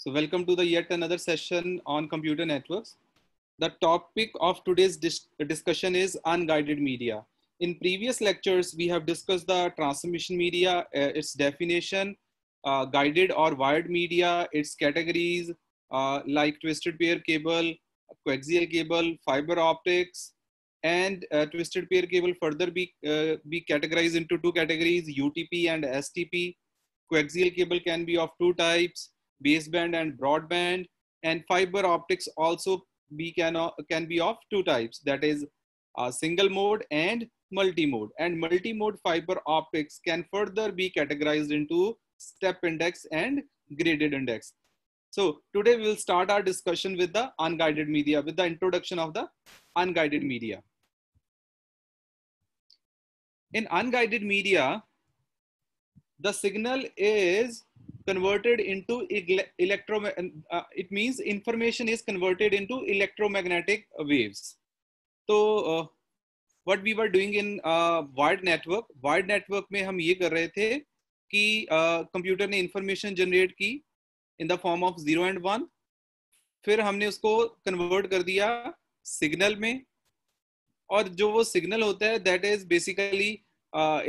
So welcome to the yet another session on computer networks. The topic of today's dis discussion is unguided media. In previous lectures, we have discussed the transmission media, uh, its definition, uh, guided or wired media, its categories uh, like twisted pair cable, coaxial cable, fiber optics, and uh, twisted pair cable further be, uh, be categorized into two categories, UTP and STP. Coaxial cable can be of two types, baseband and broadband and fiber optics also be can, uh, can be of two types that is uh, single mode and multi-mode and multi-mode fiber optics can further be categorized into step index and graded index so today we will start our discussion with the unguided media with the introduction of the unguided media in unguided media the signal is converted into electro uh, it means information is converted into electromagnetic waves तो what we were doing in wired network wired network में हम ये कर रहे थे कि computer uh, ने information generate की in the form of zero and one फिर हमने उसको कन्वर्ट कर दिया सिग्नल में और जो वो सिग्नल होता है that is basically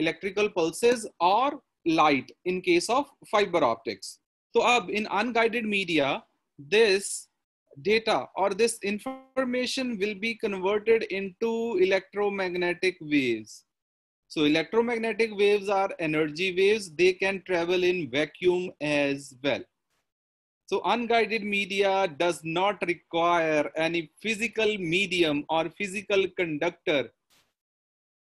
electrical pulses और light in case of fiber optics. So in unguided media, this data or this information will be converted into electromagnetic waves. So electromagnetic waves are energy waves. They can travel in vacuum as well. So unguided media does not require any physical medium or physical conductor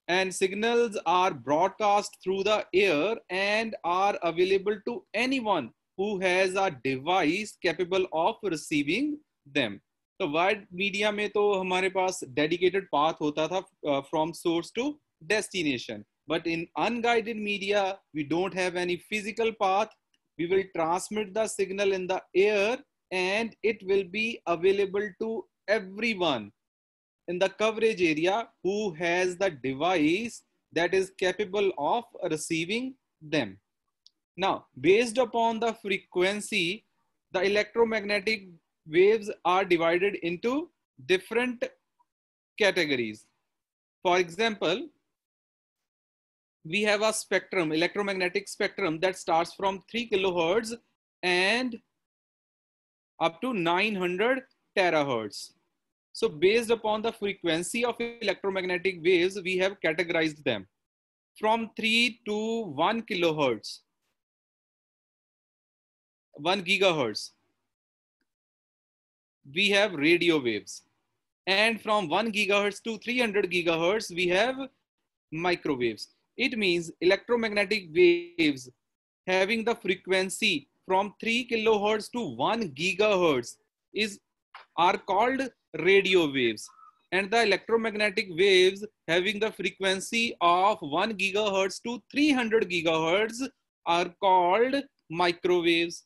and signals are broadcast through the air and are available to anyone who has a device capable of receiving them. तो wired media में तो हमारे पास dedicated path होता था uh, source to destination. But in unguided media, we don't have any physical path. we will transmit the signal in the air and it will be available to everyone in the coverage area who has the device that is capable of receiving them. Now, based upon the frequency, the electromagnetic waves are divided into different categories. For example, we have a spectrum, electromagnetic spectrum that starts from 3 kilohertz and up to 900 terahertz. So based upon the frequency of electromagnetic waves, we have categorized them from 3 to 1 kilohertz, 1 gigahertz. We have radio waves. And from 1 gigahertz to 300 gigahertz, we have microwaves. It means electromagnetic waves having the frequency from 3 kilohertz to 1 gigahertz is are called radio waves and the electromagnetic waves having the frequency of 1 gigahertz to 300 gigahertz are called microwaves.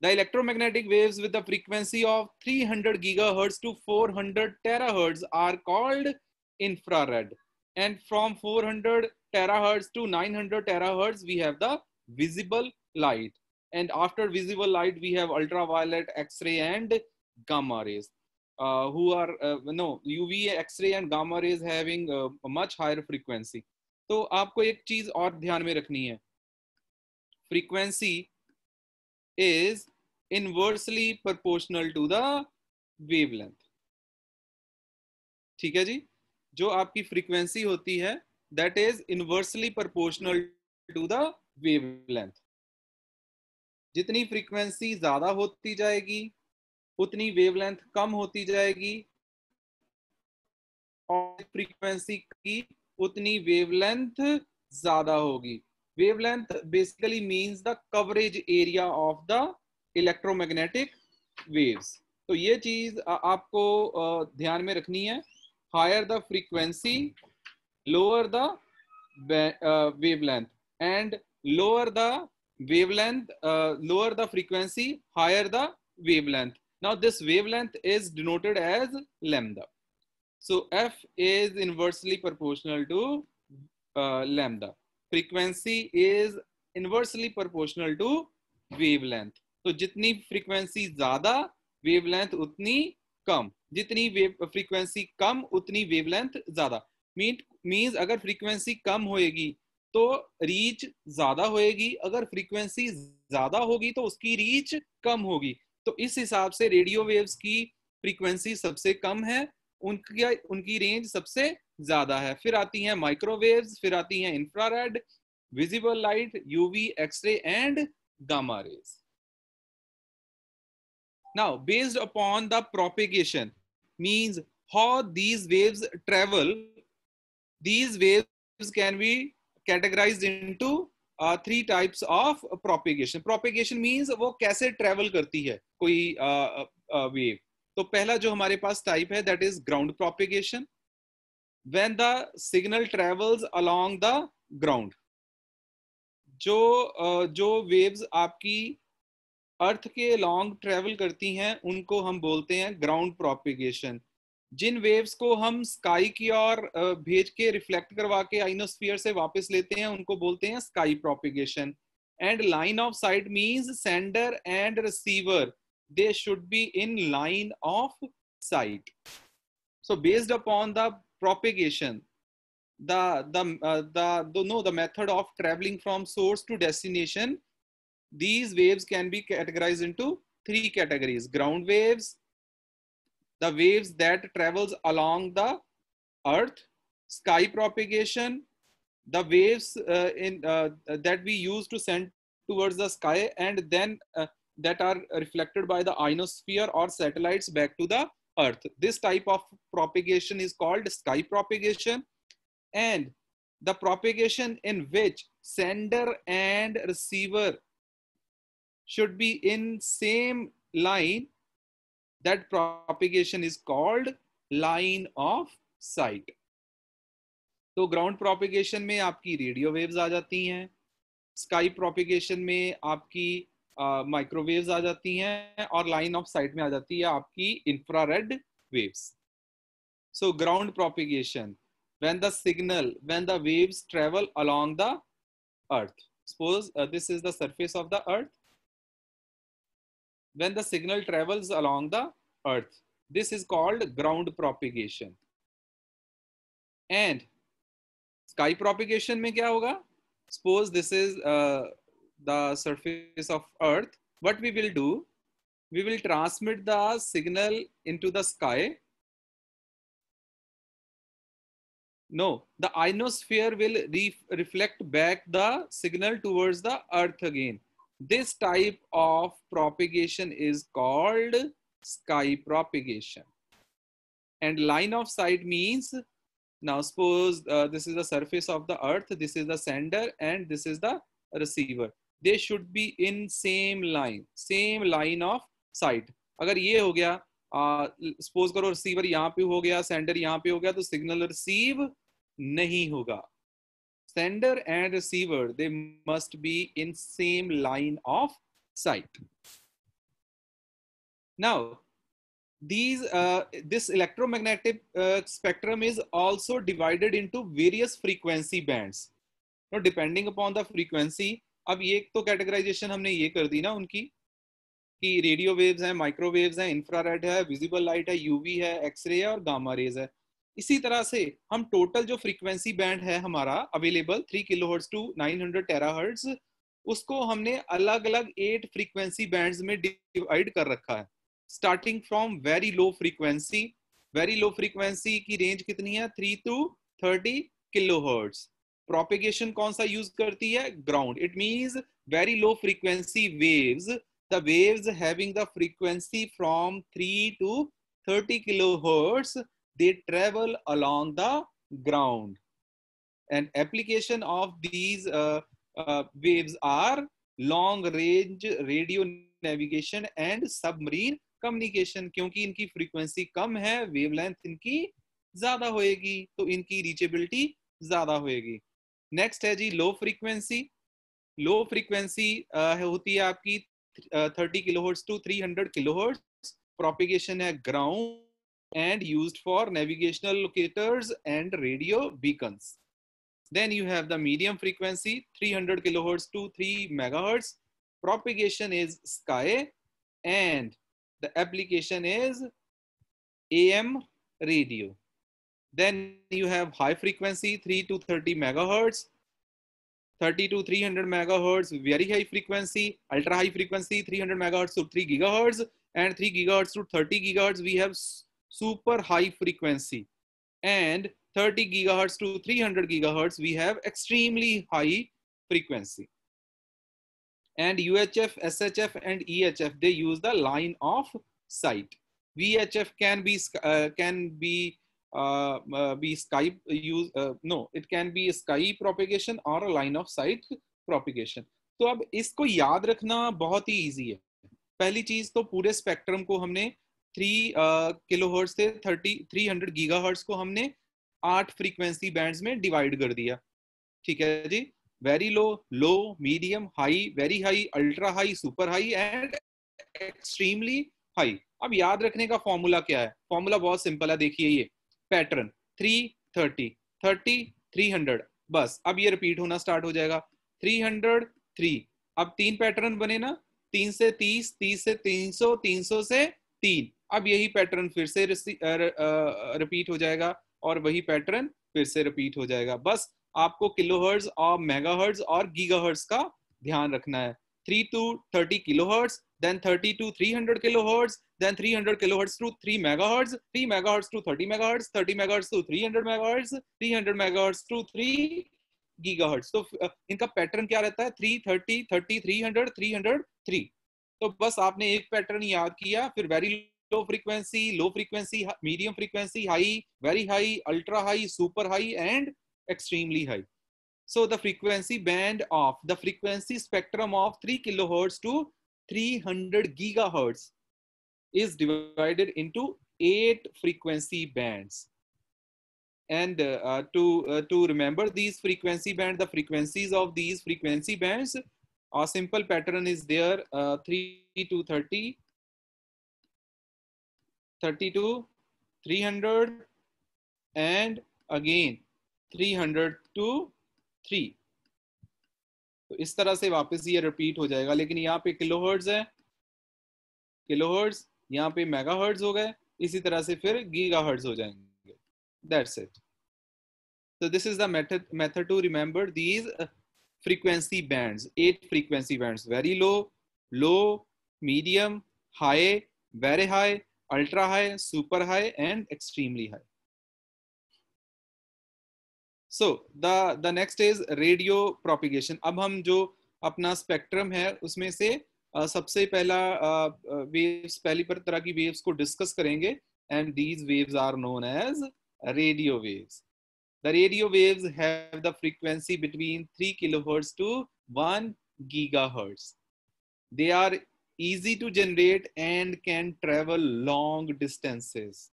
The electromagnetic waves with the frequency of 300 gigahertz to 400 terahertz are called infrared. And from 400 terahertz to 900 terahertz, we have the visible light. And after visible light, we have ultraviolet, X-ray, and gamma rays. Uh, who are uh, no UV, X-ray and gamma rays having a much higher frequency. तो aapko ek cheez aur dhyan mein rakhni hai frequency is inversely proportional to the wavelength. theek hai ji jo aapki frequency hoti hai that is inversely proportional to the wavelength जितनी frequency ज़्यादा होती जाएगी उतनी wavelength कम होती जाएगी और frequency की उतनी वेवलेंथ ज़्यादा होगी wavelength basically means the coverage area of the electromagnetic waves तो ये चीज आपको ध्यान में रखनी है higher the frequency lower the wavelength and lower the wavelength uh, lower the frequency higher the wavelength now this wavelength is denoted as lambda so f is inversely proportional to uh, lambda frequency is inversely proportional to wavelength so jitni frequency zyada wavelength utni kam jitni wave frequency kam utni wavelength zyada means means agar frequency kam hoegi तो reach ज्यादा होएगी अगर frequency ज्यादा होगी तो उसकी reach कम होगी तो इस हिसाब से रेडियो वेव्स की फ्रीक्वेंसी सबसे कम है उनकी उनकी रेंज सबसे ज्यादा है फिर आती है माइक्रोवेव्स फिर आती है infrared visible light UV X-ray and gamma rays now based upon the propagation means how these waves travel these waves can be categorized into uh, three types of propagation. Propagation means वो कैसे travel करती है कोई uh, uh, wave. तो पहला जो हमारे पास type है that is ground propagation. When the signal travels along the ground. जो uh, जो waves आपकी अर्थ के लॉन्ग ट्रेवल करती हैं उनको हम बोलते हैं ग्राउंड प्रोपिगेशन जिन वेव्स को हम स्काई की ओर भेज के रिफ्लेक्ट करवा के आइनोस्फीयर से वापस लेते हैं उनको बोलते हैं sky propagation and line of sight means sender and receiver they should be in line of sight so based upon the propagation the the uh, the, the no the method of traveling from source to destination these waves can be categorized into three categories ground waves the waves that travels along the earth, sky propagation, the waves uh, in uh, that we use to send towards the sky and then uh, that are reflected by the ionosphere or satellites back to the earth this type of propagation is called sky propagation and the propagation in which sender and receiver should be in same line that propagation is called line of sight तो ground propagation में आपकी radio waves आ जाती हैं sky propagation में आपकी microwaves uh, आ जाती हैं और लाइन ऑफ साइट में आ जाती है आपकी infrared waves so ground propagation when the signal when the waves travel along the earth suppose uh, this is the surface of the earth when the signal travels along the earth. This is called ground propagation. And sky propagation mein kya hoga? Suppose this is uh, the surface of earth. What we will do, we will transmit the signal into the sky. No, the ionosphere will re reflect back the signal towards the earth again. This type of propagation is called sky propagation. And line of sight means, now suppose uh, this is the surface of the earth, this is the sender and this is the receiver. They should be in same line, same line of sight. agar ye ho gaya suppose uh, करो receiver यहाँ पे हो गया sender यहाँ पे हो गया तो सिग्नल रिसीव नहीं होगा sender and receiver they must be in same line of sight Now, these uh, this electromagnetic uh, spectrum is also divided into various frequency bands. so depending upon the frequency, अब ये to categorization humne ye kar di na unki ki radio waves waves microwaves microwaves infrared hai visible light hai uv hai x ray hai aur gamma rays hai इसी तरह से हम total जो frequency band है हमारा available three kilo to nine hundred tera उसको हमने अलग अलग एट फ्रीक्वेंसी बैंड्स में डिवाइड कर रखा है starting from very low frequency very low frequency की रेंज कितनी है three to thirty kilo hertz propagation कौन सा यूज करती है ground it means very low frequency waves the waves having the frequency from three to thirty kilo hertz they travel along the ground and application of these waves are long range radio navigation and submarine communication क्योंकि इनकी frequency कम है wavelength इनकी ज्यादा होएगी तो इनकी reachability ज्यादा होएगी नेक्स्ट है जी लो फ्रीक्वेंसी लो फ्रीक्वेंसी होती है आपकी thirty kilohertz to three hundred kilohertz propagation है ground and use for navigational locators and radio beacons then you have the medium frequency three hundred kilohertz to three megahertz propagation is sky and the application is am radio then you have high frequency 3 to 30 megahertz 30 to 300 megahertz very high frequency ultra high frequency 300 megahertz to 3 gigahertz and 3 gigahertz to 30 gigahertz we have super high frequency and 30 gigahertz to 300 gigahertz we have extremely high frequency and UHF, SHF, and EHF they use the line of sight. VHF can be uh, can be uh, uh, be sky use uh, no it can be sky propagation or a line of sight propagation. तो अब इसको याद रखना बहुत ही easy है पहली चीज तो पूरे स्पेक्ट्रम को हमने थ्री किलो हर्ट्स से thirty three hundred giga hertz को हमने आठ फ्रीक्वेंसी बैंड्स में डिवाइड कर दिया ठीक है जी very low low medium high very high ultra high super high and extremely high अब याद रखने का फॉर्मूला क्या है फॉर्मूला बहुत सिंपल है देखिए ये pattern three thirty thirty three hundred बस अब ये रिपीट होना स्टार्ट हो जाएगा थ्री हंड्रेड थ्री अब तीन पैटर्न बने ना तीन से तीस तीस से तीन सौ तीन सौ से तीन अब यही पैटर्न फिर से रिपीट हो जाएगा और वही पैटर्न फिर से रिपीट हो जाएगा बस आपको किलोहर्ट्स और मेगाहर्ट्स और गीगाहर्ट्स का ध्यान रखना है three to thirty kilohertz then thirty to three hundred kilohertz then three hundred kilohertz to three megahertz three megahertz to thirty megahertz thirty megahertz to three hundred megahertz three hundred megahertz to three gigahertz तो इनका pattern क्या रहता है three thirty thirty three hundred three hundred three तो बस आपने एक pattern याद किया फिर very low frequency low frequency medium frequency high very high ultra high super high and extremely high. So the frequency band of the frequency spectrum of 3 kilohertz to 300 gigahertz is divided into eight frequency bands. And uh, uh, to, uh, to remember these frequency band, the frequencies of these frequency bands, a simple pattern is there, uh, 3 to 30, 30 to 300, and again 300 to 3 तो इस तरह से वापस ये repeat हो जाएगा लेकिन यहाँ पे किलोहर्ट्ज़ है किलोहर्ट्ज़ यहाँ पे मेगा मेगाहर्ट्ज़ हो गए इसी तरह से फिर गीगा हर्ड हो जाएंगे दैट्स इट तो this is the to remember these frequency bands eight frequency band very low low medium high very high ultra high super high and extremely high so the the next is radio propagation अब हम जो अपना spectrum है उसमें से सबसे पहला waves पहली पर तरह की वेव्स को डिस्कस करेंगे and these waves are known as radio waves the radio waves have the frequency between three kilohertz to one giga they are easy to generate and can travel long distances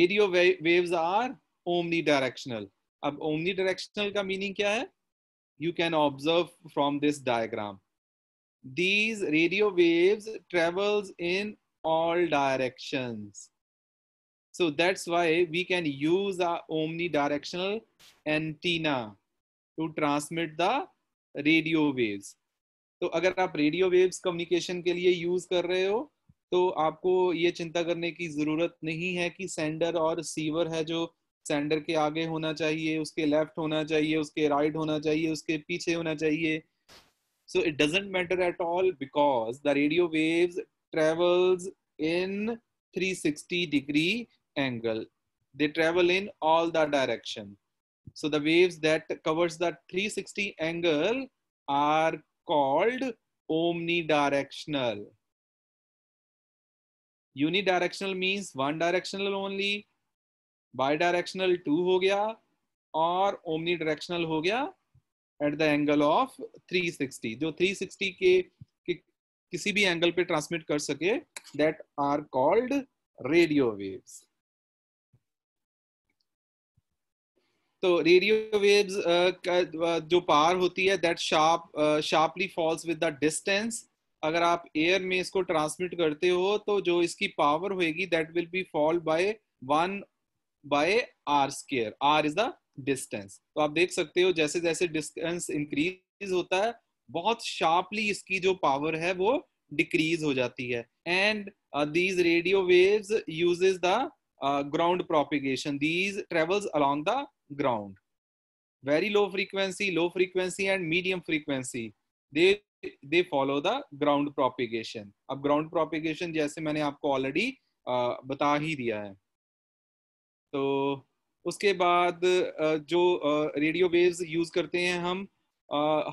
radio waves are omni directional अब omni directional का meaning क्या है you can observe from this diagram these radio waves travels in all direction so that's why we can use a omni directional antenna to transmit the radio waves तो अगर आप radio waves communication के लिए use कर रहे हो तो आपको ये चिंता करने की जरूरत नहीं है कि सेंडर और सीवर है जो सेंडर के आगे होना चाहिए उसके लेफ्ट होना चाहिए उसके राइट right होना चाहिए उसके पीछे होना चाहिए so it doesn't matter at all because the radio wave travels in sixty degree angle they travel in all the direction so the waves that covers the 360 angle are called omni directional unidirectional means one directional only bi directional two हो गया और omni directional हो गया at the angle of 360 जो 360 के के किसी भी एंगल पे ट्रांसमिट कर सके that are called radio waves तो रेडियो वेव्स uh, uh, जो पार होती है that sharp sharply falls with the distance अगर आप एयर में इसको ट्रांसमिट करते हो तो जो इसकी पावर होगी that will be fall by one by R square R is the distance तो आप देख सकते हो जैसे जैसे डिस्टेंस इंक्रीज होता है बहुत शार्पली इसकी जो पावर है वो डिक्रीज हो जाती है and these radio waves uses the ground propagation these travels along the ground very low frequency low frequency and medium frequency they they follow the ground propagation अब ग्राउंड प्रोपिगेशन जैसे मैंने आपको already uh, बता ही दिया है तो उसके बाद जो रेडियो वेव्स यूज करते हैं हम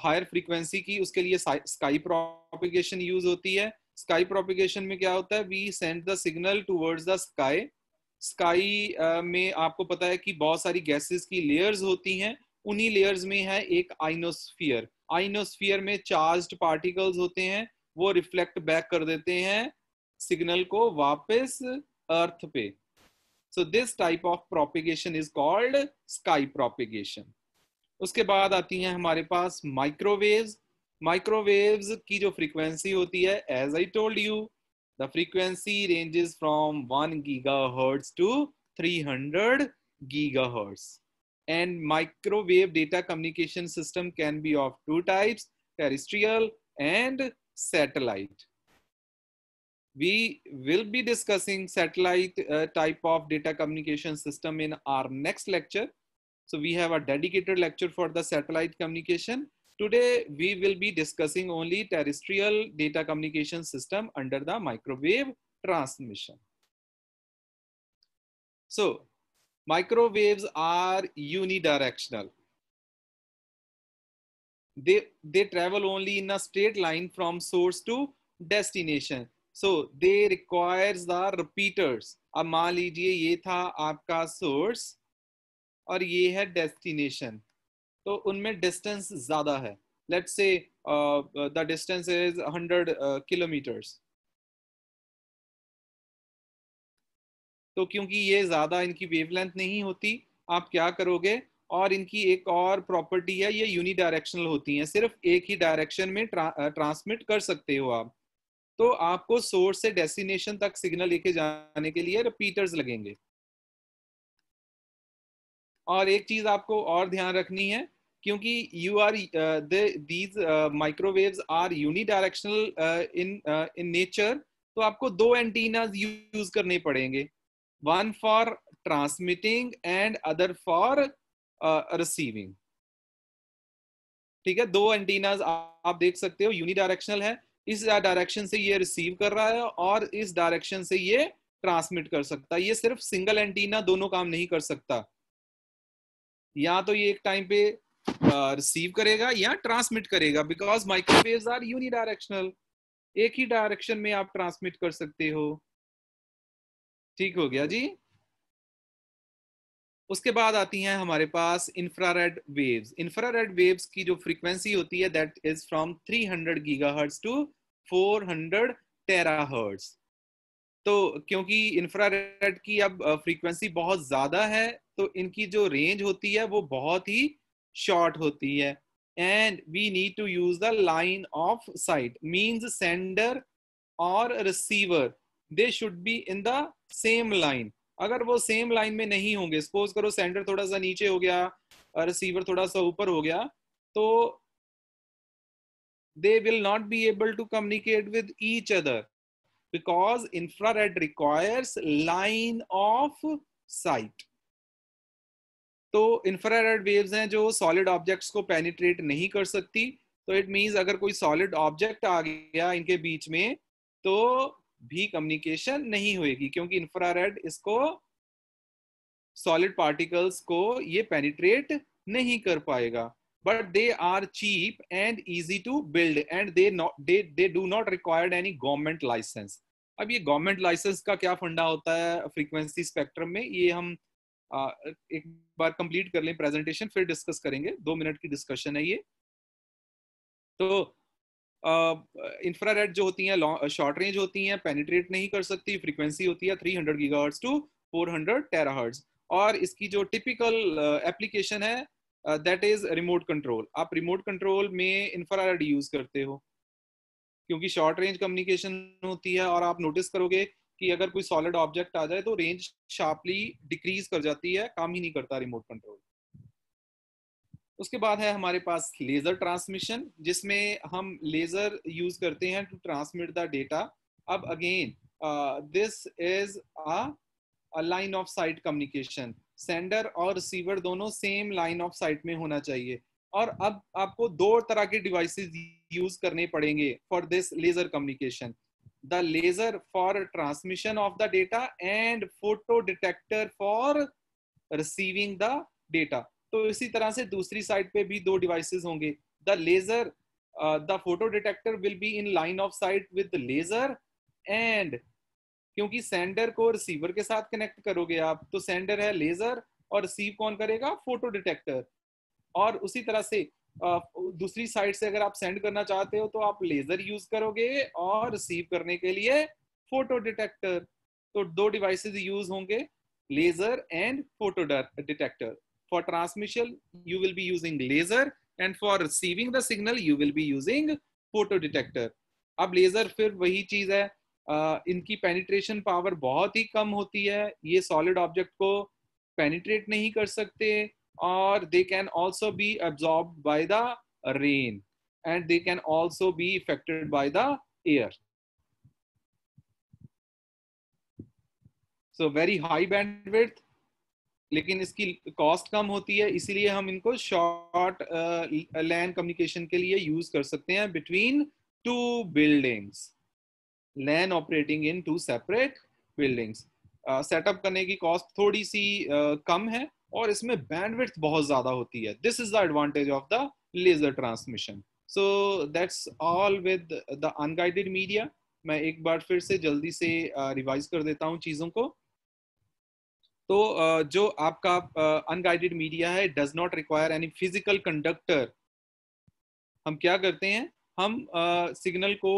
हायर फ्रीक्वेंसी की उसके लिए स्काई प्रोपिगेशन यूज होती है स्काई प्रोपिगेशन में क्या होता है we send the signal towards the sky sky में आपको पता है कि बहुत सारी गैसेस की लेयर्स होती हैं उन्हीं लेयर्स में है एक आइनोस्फियर आइनोस्फियर में चार्ज्ड पार्टिकल्स होते हैं वो रिफ्लेक्ट बैक कर देते हैं सिग्नल को वापस अर्थ पे So this type of propagation is called sky propagation. उसके बाद आती हैं हमारे पास microwaves. Microwaves की जो frequency होती है as I told you, the frequency ranges from 1 gigahertz to 300 gigahertz. And microwave data communication system can be of two types, terrestrial and satellite we will be discussing satellite uh, type of data communication system in our next lecture. So we have a dedicated lecture for the satellite communication. Today, we will be discussing only terrestrial data communication system under the microwave transmission. So microwaves are unidirectional. They, they travel only in a straight line from source to destination. So they requires the repeaters अब मान लीजिए ये था आपका source और ये है destination तो उनमें डिस्टेंस ज़्यादा है let say the distance is hundred kilometres तो क्योंकि ये ज़्यादा इनकी वेवलेंथ नहीं होती आप क्या करोगे और इनकी एक और प्रॉपर्टी है ये यूनिडायरेक्शनल होती हैं सिर्फ एक ही डायरेक्शन में ट्रांसमिट uh, कर सकते हो आप तो आपको सोर्स से डेस्टिनेशन तक सिग्नल लेके जाने के लिए रिपीटर्स लगेंगे और एक चीज आपको और ध्यान रखनी है क्योंकि you are these microwaves are unidirectional in in nature तो आपको दो एंटीनाज यूज करने पड़ेंगे one for transmitting and other for receiving ठीक है दो एंटीनाज आप देख सकते हो यूनिडायरेक्शनल है इस डायरेक्शन से ये रिसीव कर रहा है और इस डायरेक्शन से ये ट्रांसमिट कर सकता है ये सिर्फ सिंगल एंटीना दोनों काम नहीं कर सकता या तो ये एक टाइम पे रिसीव करेगा या ट्रांसमिट करेगा बिकॉज माइक्रोवेव आर यूनिडायरेक्शनल एक ही डायरेक्शन में आप ट्रांसमिट कर सकते हो ठीक हो गया जी उसके बाद आती हैं हमारे पास इंफ्रारेड वेव्स इंफ्रारेड वेव्स की जो फ्रीक्वेंसी होती है that is from 300 hertz to terahertz तो क्योंकि इंफ्रारेड की अब फ्रीक्वेंसी बहुत ज़्यादा है तो इनकी जो रेंज होती है वो बहुत ही शॉर्ट होती है and we need to use the line of sight means sender और receiver they should be in the same line अगर वो सेम लाइन में नहीं होंगे सपोज करो सेंटर थोड़ा सा नीचे हो गया रिसीवर थोड़ा सा ऊपर हो गया तो they will not be able to communicate with each other infrared requires line of sight तो इंफ्रारेड वेव्स हैं जो सॉलिड ऑब्जेक्ट्स को पेनिट्रेट नहीं कर सकती तो इट मींस अगर कोई सॉलिड ऑब्जेक्ट आ गया इनके बीच में तो भी कम्युनिकेशन नहीं होगी क्योंकि इंफ्रारेड इसको सॉलिड पार्टिकल्स को ये पेनिट्रेट नहीं कर पाएगा but they are cheap and easy to build and they they do not required any government licence अब ये गवर्नमेंट लाइसेंस का क्या फंडा होता है फ्रीक्वेंसी स्पेक्ट्रम में ये हम आ, एक बार कंप्लीट कर लें प्रेजेंटेशन फिर डिस्कस करेंगे दो मिनट की डिस्कशन है ये तो इंफ्रारेड uh, जो होती हैं शॉर्ट रेंज होती हैं पेनिट्रेट नहीं कर सकती फ्रीक्वेंसी होती है 300 hundred giga to 400 hundred terahertz और इसकी जो टिपिकल एप्लीकेशन है दैट इज रिमोट कंट्रोल आप रिमोट कंट्रोल में इंफ्रारेड यूज करते हो क्योंकि शॉर्ट रेंज कम्युनिकेशन होती है और आप नोटिस करोगे कि अगर कोई सॉलिड ऑब्जेक्ट आ जाए तो रेंज शार्पली डिक्रीज कर जाती है काम ही नहीं करता रिमोट कंट्रोल उसके बाद है हमारे पास लेजर ट्रांसमिशन जिसमें हम लेजर यूज करते हैं टू ट्रांसमिट द डेटा अब again this is a line of sight communication sender और रिसीवर दोनों सेम लाइन ऑफ साइट में होना चाहिए और अब आपको दो तरह के डिवाइसेस यूज करने पड़ेंगे for this laser communication the laser for transmission of the data and photodetector for receiving the data तो इसी तरह से दूसरी साइड पे भी दो डिवाइसेस होंगे the laser the photodetector will be in line of sight with laser and क्योंकि सेंडर को रिसीवर के साथ कनेक्ट करोगे आप तो सेंडर है लेजर और रिसीव कौन करेगा फोटो डिटेक्टर और उसी तरह से uh, दूसरी साइड से अगर आप सेंड करना चाहते हो तो आप लेजर यूज करोगे और रिसीव करने के लिए फोटो डिटेक्टर तो दो डिवाइसेस यूज होंगे laser and photodetector For transmission, you will be using laser and for receiving the signal, you will be using photo detector ab laser fir wahi cheez hai Uh, inki penetration power bahut hi kam hoti hai ye solid object ko penetrate nahi kar sakte or they can also be absorbed by the rain and they can also be affected by the air so very high bandwidth लेकिन इसकी cost कम होती है इसीलिए हम इनको short land communication के लिए use कर सकते हैं between two buildings LAN operating in two separate buildings setup करने की कॉस्ट थोड़ी सी uh, कम है और इसमें बैंडविड्थ बहुत ज्यादा होती है this is the advantage of the laser transmission so that's all with the unguided media मैं एक बार फिर से जल्दी से रिवाइज uh, कर देता हूँ चीज़ों को तो जो आपका अनगाइडेड मीडिया है does not require any physical conductor हम क्या करते हैं हम सिग्नल को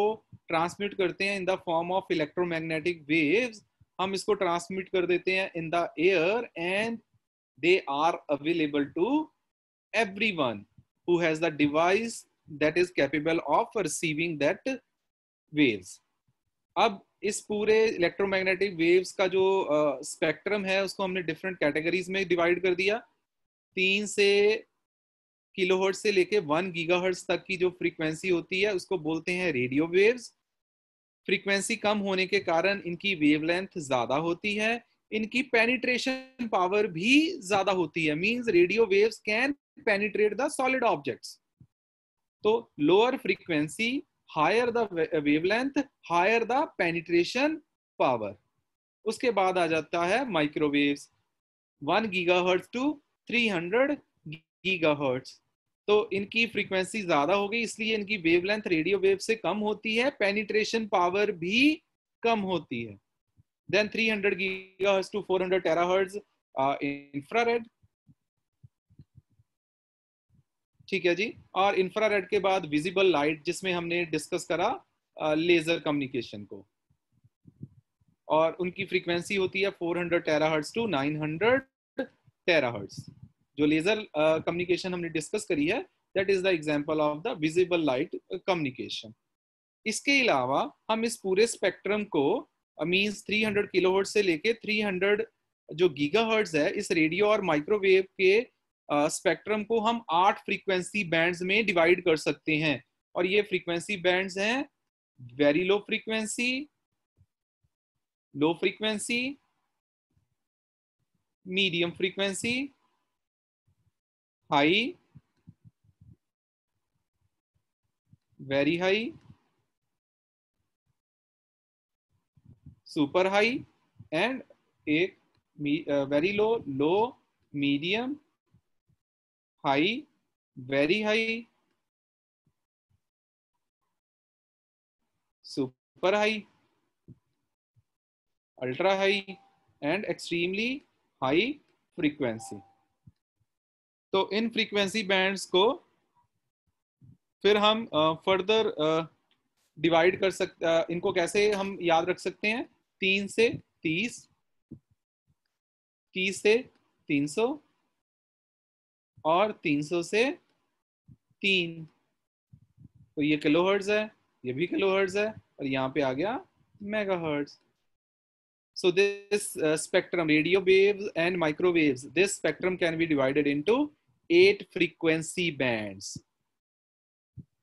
ट्रांसमिट करते हैं in the form of electromagnetic waves हम इसको ट्रांसमिट कर देते हैं in the air and they are available to everyone who has the device that is capable of receiving that waves अब इस पूरे इलेक्ट्रोमैग्नेटिक वेव्स का जो स्पेक्ट्रम uh, है उसको हमने डिफरेंट कैटेगरीज में डिवाइड कर दिया तीन से किलोहर्ट्ज से लेके वन गीगाहर्ट्ज तक की जो फ्रीक्वेंसी होती है उसको बोलते हैं रेडियो वेव्स फ्रीक्वेंसी कम होने के कारण इनकी वेवलेंथ ज़्यादा होती है इनकी पेनिट्रेशन पावर भी ज़्यादा होती है means radio waves can penetrate the solid objects तो lower frequency higher the wavelength higher the penetration power उसके बाद आ जाता है microwaves one gigahertz to three hundred giga gigahertz तो इनकी फ्रीक्वेंसी ज्यादा हो गई इसलिए इनकी वेवलेंथ रेडियो वेव से कम होती है पेनिट्रेशन पावर भी कम होती है then 300 gigahertz to 400 terahertz infrared ठीक है जी और इंफ्रारेड के बाद विजिबल लाइट जिसमें हमने डिस्कस करा लेजर कम्युनिकेशन को और उनकी फ्रीक्वेंसी होती है 400 टेराहर्ट्ज टू 900 टेराहर्ट्ज जो लेजर कम्युनिकेशन हमने डिस्कस करी है that is the example of the visible light communication इसके अलावा हम इस पूरे स्पेक्ट्रम को मीन्स 300 किलोहर्ट्ज से लेके 300 जो गीगाहर्ट्ज है इस रेडियो और माइक्रोवेव के स्पेक्ट्रम को हम आठ फ्रीक्वेंसी बैंड्स में डिवाइड कर सकते हैं और ये फ्रीक्वेंसी बैंड्स हैं very low frequency low frequency medium frequency high very high super high and एक very low low medium high very high super high ultra high and extremely high frequency तो in frequency bands को फिर हम further divide कर सकते इनको कैसे हम याद रख सकते हैं तीन से तीस तीस से तीन सौ और 300 से तीन तो ये किलोहर्ट्ज़ है ये भी किलोहर्ट्ज़ है और यहाँ पे आ गया megahertz so this spectrum radio waves and microwaves this spectrum can be divided into eight frequency bands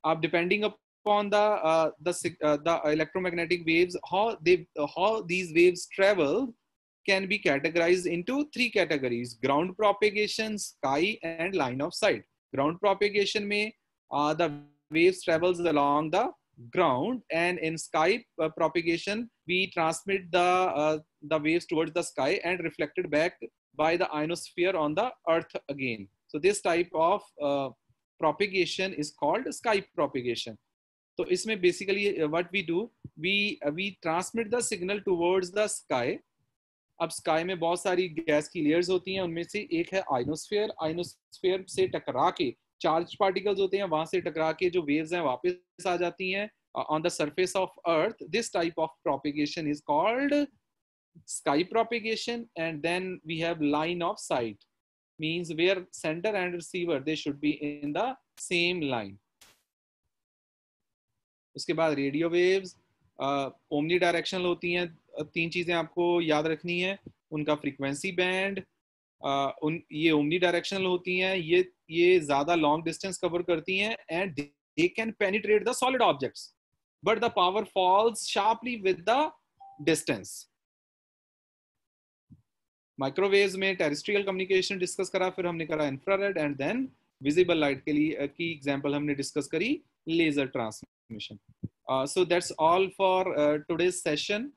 आप depending upon the the electromagnetic waves how they how these waves travelled can be categorized into three categories ground propagation sky and line of sight ground propagation may uh, the waves travels along the ground and in sky uh, propagation we transmit the uh, the waves towards the sky and reflected back by the ionosphere on the earth again so this type of uh, propagation is called sky propagation so isme basically uh, what we do we uh, we transmit the signal towards the sky अब sky में बहुत सारी gas की layers होती हैं उनमें से एक है आइनोस्फेयर आइनोस्फेयर से टकरा के चार्ज पार्टिकल्स होते हैं वहां से टकरा के जो वेव्स हैं वापस आ जाती हैं on the surface of earth this type of propagation is called sky propagation and then we have line of sight means where sender and receiver they should be in the same line उसके बाद radio waves omni directional होती हैं तीन चीज़ें आपको याद रखनी है उनका फ्रीक्वेंसी बैंड उन ये ओमनी डायरेक्शनल होती हैं ये ये ज़्यादा लॉन्ग डिस्टेंस कवर करती हैं and they can penetrate the solid objects but the power falls sharply with the distance microwaves में टेरिस्ट्रियल कम्युनिकेशन डिस्कस करा फिर हमने करा infrared and then visible light के लिए की एग्जाम्पल हमने डिस्कस करी laser transmission so that's all for today's session